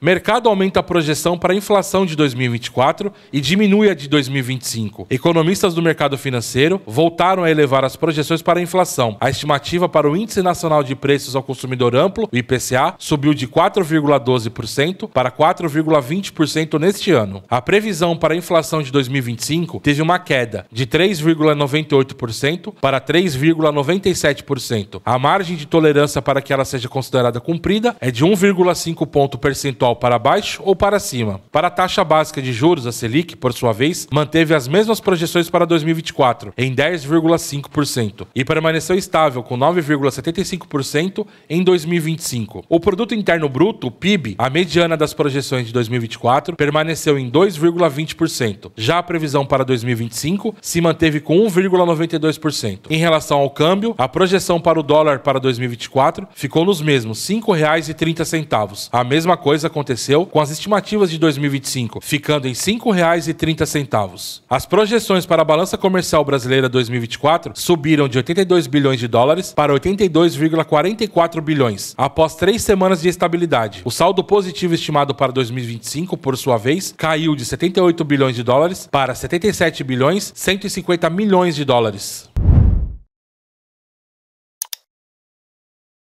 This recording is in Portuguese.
Mercado aumenta a projeção para a inflação de 2024 e diminui a de 2025. Economistas do mercado financeiro voltaram a elevar as projeções para a inflação. A estimativa para o Índice Nacional de Preços ao Consumidor Amplo, o IPCA, subiu de 4,12% para 4,20% neste ano. A previsão para a inflação de 2025 teve uma queda de 3,98% para 3,97%. A margem de tolerância para que ela seja considerada cumprida é de 1,5 ponto percentual percentual para baixo ou para cima. Para a taxa básica de juros, a Selic, por sua vez, manteve as mesmas projeções para 2024, em 10,5%, e permaneceu estável com 9,75% em 2025. O produto interno bruto, o PIB, a mediana das projeções de 2024, permaneceu em 2,20%. Já a previsão para 2025 se manteve com 1,92%. Em relação ao câmbio, a projeção para o dólar para 2024 ficou nos mesmos R$ 5,30, a mesma coisa aconteceu com as estimativas de 2025, ficando em R$ 5,30. As projeções para a balança comercial brasileira 2024 subiram de 82 bilhões de dólares para 82,44 bilhões, após três semanas de estabilidade. O saldo positivo estimado para 2025, por sua vez, caiu de 78 bilhões de dólares para 77 bilhões 150 milhões de dólares.